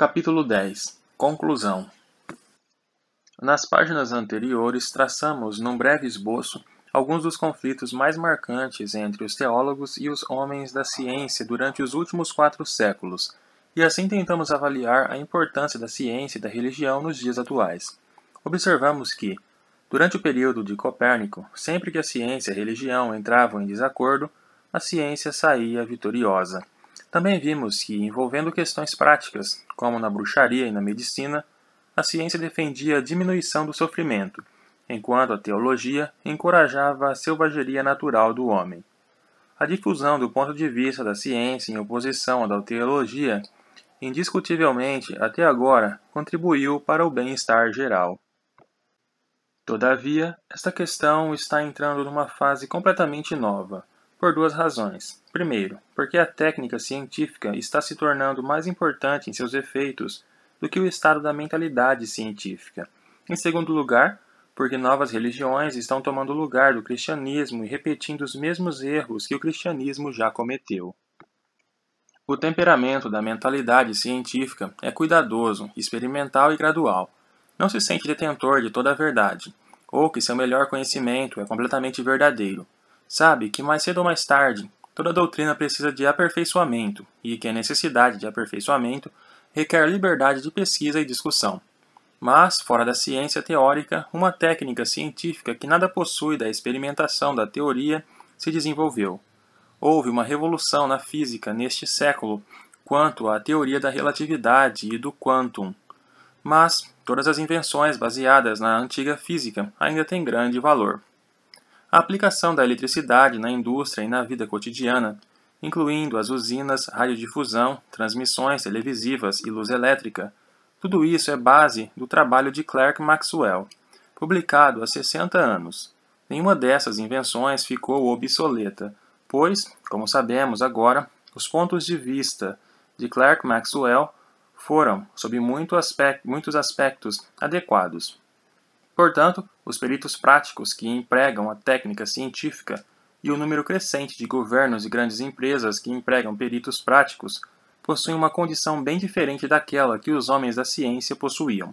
Capítulo 10 Conclusão Nas páginas anteriores, traçamos, num breve esboço, alguns dos conflitos mais marcantes entre os teólogos e os homens da ciência durante os últimos quatro séculos, e assim tentamos avaliar a importância da ciência e da religião nos dias atuais. Observamos que, durante o período de Copérnico, sempre que a ciência e a religião entravam em desacordo, a ciência saía vitoriosa. Também vimos que, envolvendo questões práticas, como na bruxaria e na medicina, a ciência defendia a diminuição do sofrimento, enquanto a teologia encorajava a selvageria natural do homem. A difusão do ponto de vista da ciência em oposição à da teologia, indiscutivelmente, até agora, contribuiu para o bem-estar geral. Todavia, esta questão está entrando numa fase completamente nova – por duas razões. Primeiro, porque a técnica científica está se tornando mais importante em seus efeitos do que o estado da mentalidade científica. Em segundo lugar, porque novas religiões estão tomando lugar do cristianismo e repetindo os mesmos erros que o cristianismo já cometeu. O temperamento da mentalidade científica é cuidadoso, experimental e gradual. Não se sente detentor de toda a verdade, ou que seu melhor conhecimento é completamente verdadeiro. Sabe que mais cedo ou mais tarde, toda doutrina precisa de aperfeiçoamento, e que a necessidade de aperfeiçoamento requer liberdade de pesquisa e discussão. Mas, fora da ciência teórica, uma técnica científica que nada possui da experimentação da teoria se desenvolveu. Houve uma revolução na física neste século quanto à teoria da relatividade e do quantum. Mas todas as invenções baseadas na antiga física ainda têm grande valor a aplicação da eletricidade na indústria e na vida cotidiana, incluindo as usinas, radiodifusão, transmissões televisivas e luz elétrica. Tudo isso é base do trabalho de Clerk Maxwell, publicado há 60 anos. Nenhuma dessas invenções ficou obsoleta, pois, como sabemos agora, os pontos de vista de Clerk Maxwell foram, sob muito muitos aspectos, adequados. Portanto, os peritos práticos que empregam a técnica científica e o número crescente de governos e grandes empresas que empregam peritos práticos possuem uma condição bem diferente daquela que os homens da ciência possuíam,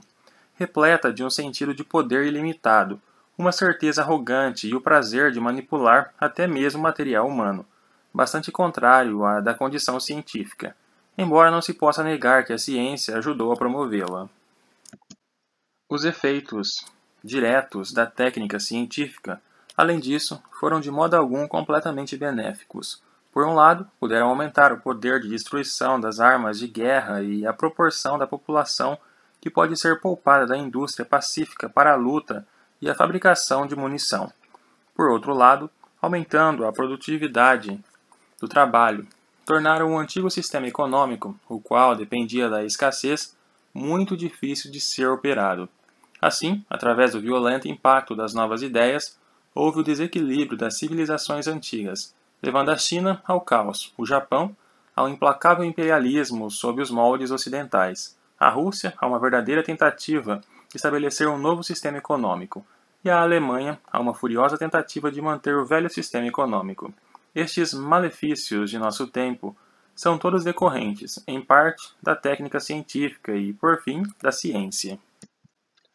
repleta de um sentido de poder ilimitado, uma certeza arrogante e o prazer de manipular até mesmo material humano, bastante contrário à da condição científica, embora não se possa negar que a ciência ajudou a promovê-la. Os efeitos diretos da técnica científica, além disso, foram de modo algum completamente benéficos. Por um lado, puderam aumentar o poder de destruição das armas de guerra e a proporção da população que pode ser poupada da indústria pacífica para a luta e a fabricação de munição. Por outro lado, aumentando a produtividade do trabalho, tornaram o antigo sistema econômico, o qual dependia da escassez, muito difícil de ser operado. Assim, através do violento impacto das novas ideias, houve o desequilíbrio das civilizações antigas, levando a China ao caos, o Japão ao implacável imperialismo sob os moldes ocidentais, a Rússia a uma verdadeira tentativa de estabelecer um novo sistema econômico, e a Alemanha a uma furiosa tentativa de manter o velho sistema econômico. Estes malefícios de nosso tempo são todos decorrentes, em parte, da técnica científica e, por fim, da ciência.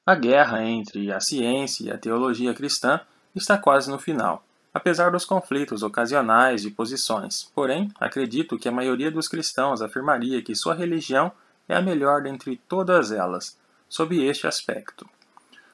A guerra entre a ciência e a teologia cristã está quase no final, apesar dos conflitos ocasionais de posições. Porém, acredito que a maioria dos cristãos afirmaria que sua religião é a melhor dentre todas elas, sob este aspecto.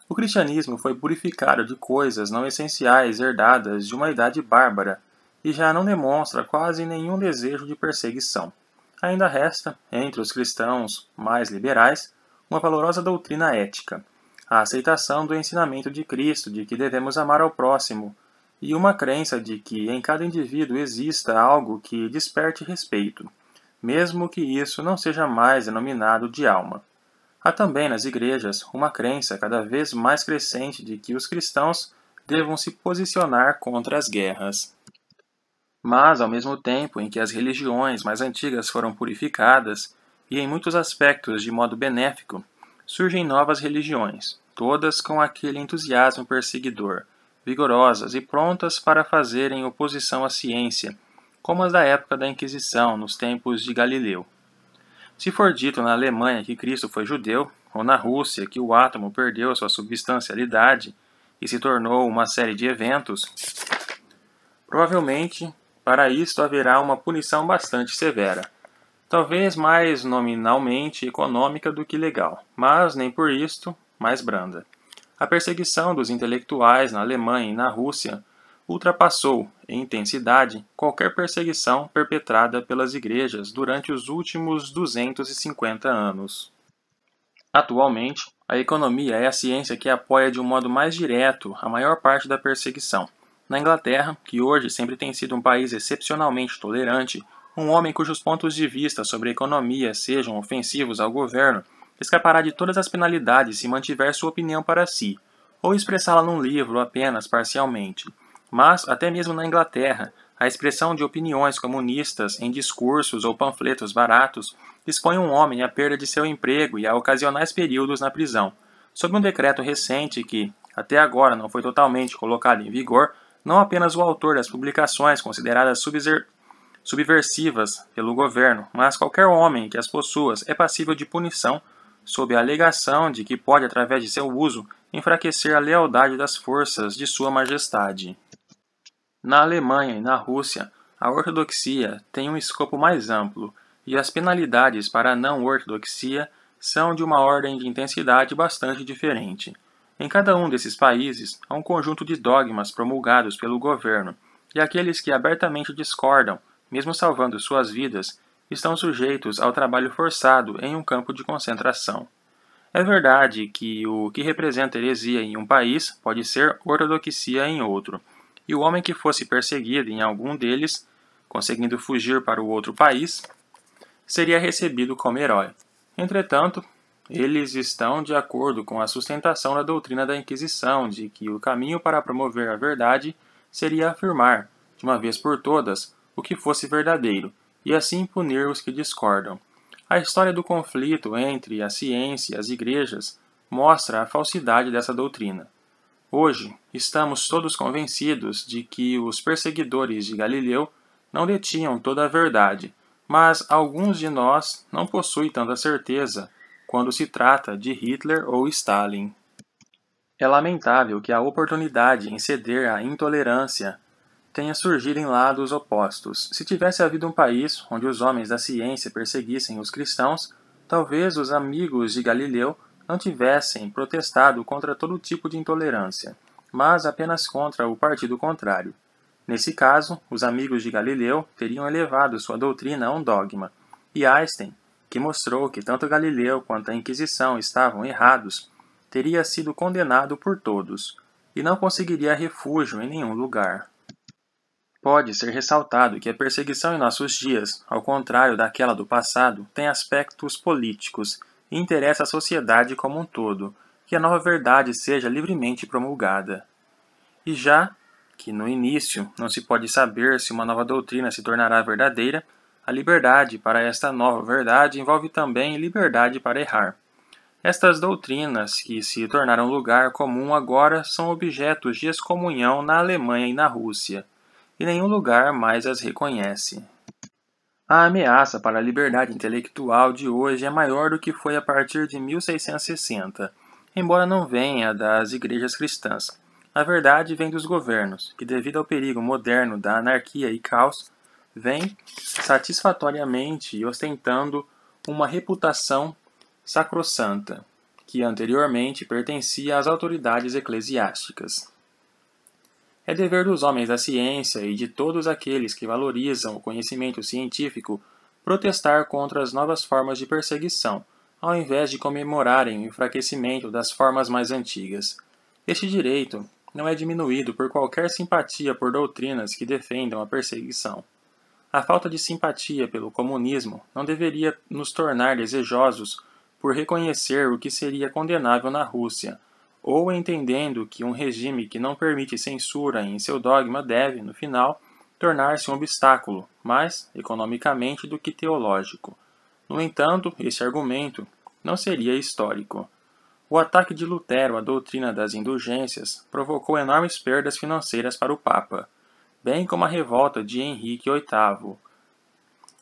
O cristianismo foi purificado de coisas não essenciais herdadas de uma idade bárbara e já não demonstra quase nenhum desejo de perseguição. Ainda resta, entre os cristãos mais liberais, uma valorosa doutrina ética, a aceitação do ensinamento de Cristo de que devemos amar ao próximo, e uma crença de que em cada indivíduo exista algo que desperte respeito, mesmo que isso não seja mais denominado de alma. Há também nas igrejas uma crença cada vez mais crescente de que os cristãos devam se posicionar contra as guerras. Mas, ao mesmo tempo em que as religiões mais antigas foram purificadas, e em muitos aspectos de modo benéfico, surgem novas religiões, todas com aquele entusiasmo perseguidor, vigorosas e prontas para fazerem oposição à ciência, como as da época da Inquisição, nos tempos de Galileu. Se for dito na Alemanha que Cristo foi judeu, ou na Rússia que o átomo perdeu sua substancialidade e se tornou uma série de eventos, provavelmente para isto haverá uma punição bastante severa talvez mais nominalmente econômica do que legal, mas nem por isto mais branda. A perseguição dos intelectuais na Alemanha e na Rússia ultrapassou, em intensidade, qualquer perseguição perpetrada pelas igrejas durante os últimos 250 anos. Atualmente, a economia é a ciência que apoia de um modo mais direto a maior parte da perseguição. Na Inglaterra, que hoje sempre tem sido um país excepcionalmente tolerante, um homem cujos pontos de vista sobre a economia sejam ofensivos ao governo escapará de todas as penalidades se mantiver sua opinião para si, ou expressá-la num livro apenas parcialmente. Mas, até mesmo na Inglaterra, a expressão de opiniões comunistas em discursos ou panfletos baratos expõe um homem à perda de seu emprego e a ocasionais períodos na prisão. Sob um decreto recente que, até agora, não foi totalmente colocado em vigor, não apenas o autor das publicações consideradas subversivas pelo governo, mas qualquer homem que as possua é passível de punição sob a alegação de que pode, através de seu uso, enfraquecer a lealdade das forças de Sua Majestade. Na Alemanha e na Rússia, a ortodoxia tem um escopo mais amplo e as penalidades para a não ortodoxia são de uma ordem de intensidade bastante diferente. Em cada um desses países, há um conjunto de dogmas promulgados pelo governo, e aqueles que abertamente discordam mesmo salvando suas vidas, estão sujeitos ao trabalho forçado em um campo de concentração. É verdade que o que representa heresia em um país pode ser ortodoxia em outro, e o homem que fosse perseguido em algum deles, conseguindo fugir para o outro país, seria recebido como herói. Entretanto, eles estão de acordo com a sustentação da doutrina da Inquisição de que o caminho para promover a verdade seria afirmar, de uma vez por todas, o que fosse verdadeiro, e assim punir os que discordam. A história do conflito entre a ciência e as igrejas mostra a falsidade dessa doutrina. Hoje, estamos todos convencidos de que os perseguidores de Galileu não detinham toda a verdade, mas alguns de nós não possuem tanta certeza quando se trata de Hitler ou Stalin. É lamentável que a oportunidade em ceder à intolerância tenha surgido em lados opostos. Se tivesse havido um país onde os homens da ciência perseguissem os cristãos, talvez os amigos de Galileu não tivessem protestado contra todo tipo de intolerância, mas apenas contra o partido contrário. Nesse caso, os amigos de Galileu teriam elevado sua doutrina a um dogma, e Einstein, que mostrou que tanto Galileu quanto a Inquisição estavam errados, teria sido condenado por todos, e não conseguiria refúgio em nenhum lugar. Pode ser ressaltado que a perseguição em nossos dias, ao contrário daquela do passado, tem aspectos políticos e interessa à sociedade como um todo, que a nova verdade seja livremente promulgada. E já que no início não se pode saber se uma nova doutrina se tornará verdadeira, a liberdade para esta nova verdade envolve também liberdade para errar. Estas doutrinas, que se tornaram lugar comum agora, são objetos de excomunhão na Alemanha e na Rússia e nenhum lugar mais as reconhece. A ameaça para a liberdade intelectual de hoje é maior do que foi a partir de 1660, embora não venha das igrejas cristãs. A verdade vem dos governos, que, devido ao perigo moderno da anarquia e caos, vem satisfatoriamente ostentando uma reputação sacrossanta, que anteriormente pertencia às autoridades eclesiásticas. É dever dos homens da ciência e de todos aqueles que valorizam o conhecimento científico protestar contra as novas formas de perseguição, ao invés de comemorarem o enfraquecimento das formas mais antigas. Este direito não é diminuído por qualquer simpatia por doutrinas que defendam a perseguição. A falta de simpatia pelo comunismo não deveria nos tornar desejosos por reconhecer o que seria condenável na Rússia, ou entendendo que um regime que não permite censura em seu dogma deve, no final, tornar-se um obstáculo, mais economicamente do que teológico. No entanto, esse argumento não seria histórico. O ataque de Lutero à doutrina das indulgências provocou enormes perdas financeiras para o Papa, bem como a revolta de Henrique VIII.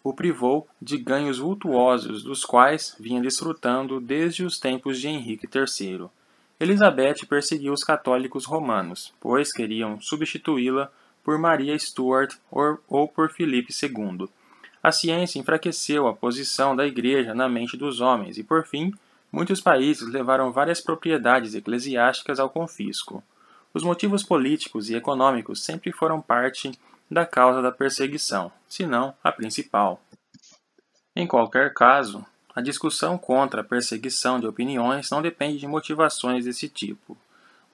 O privou de ganhos vultuosos dos quais vinha desfrutando desde os tempos de Henrique III. Elizabeth perseguiu os católicos romanos, pois queriam substituí-la por Maria Stuart ou por Filipe II. A ciência enfraqueceu a posição da Igreja na mente dos homens e, por fim, muitos países levaram várias propriedades eclesiásticas ao confisco. Os motivos políticos e econômicos sempre foram parte da causa da perseguição, se não a principal. Em qualquer caso, a discussão contra a perseguição de opiniões não depende de motivações desse tipo.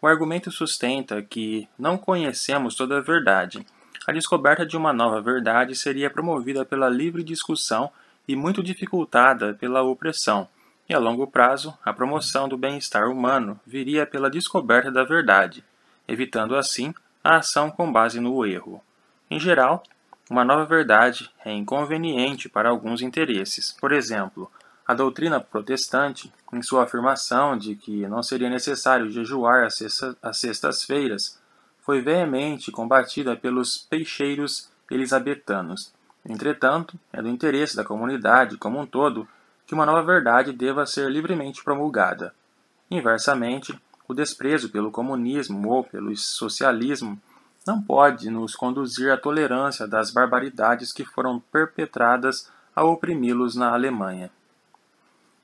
O argumento sustenta que não conhecemos toda a verdade. A descoberta de uma nova verdade seria promovida pela livre discussão e muito dificultada pela opressão, e a longo prazo, a promoção do bem-estar humano viria pela descoberta da verdade, evitando assim a ação com base no erro. Em geral, uma nova verdade é inconveniente para alguns interesses. Por exemplo, a doutrina protestante, em sua afirmação de que não seria necessário jejuar às sextas-feiras, foi veemente combatida pelos peixeiros elisabetanos. Entretanto, é do interesse da comunidade como um todo que uma nova verdade deva ser livremente promulgada. Inversamente, o desprezo pelo comunismo ou pelo socialismo não pode nos conduzir à tolerância das barbaridades que foram perpetradas ao oprimi-los na Alemanha.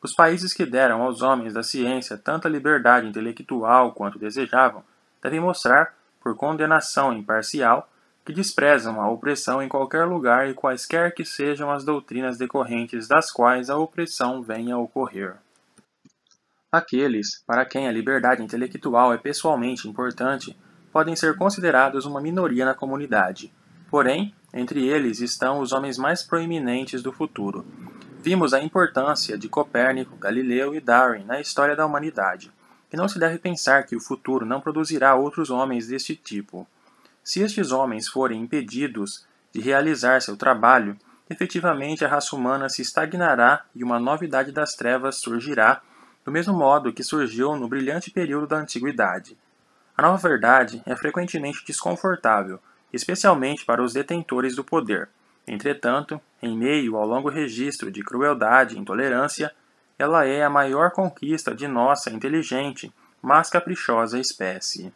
Os países que deram aos homens da ciência tanta liberdade intelectual quanto desejavam devem mostrar, por condenação imparcial, que desprezam a opressão em qualquer lugar e quaisquer que sejam as doutrinas decorrentes das quais a opressão venha a ocorrer. Aqueles para quem a liberdade intelectual é pessoalmente importante podem ser considerados uma minoria na comunidade. Porém, entre eles estão os homens mais proeminentes do futuro, vimos a importância de Copérnico, Galileu e Darwin na história da humanidade, e não se deve pensar que o futuro não produzirá outros homens deste tipo. Se estes homens forem impedidos de realizar seu trabalho, efetivamente a raça humana se estagnará e uma novidade das trevas surgirá, do mesmo modo que surgiu no brilhante período da antiguidade. A nova verdade é frequentemente desconfortável, especialmente para os detentores do poder. Entretanto, em meio ao longo registro de crueldade e intolerância, ela é a maior conquista de nossa inteligente, mas caprichosa espécie.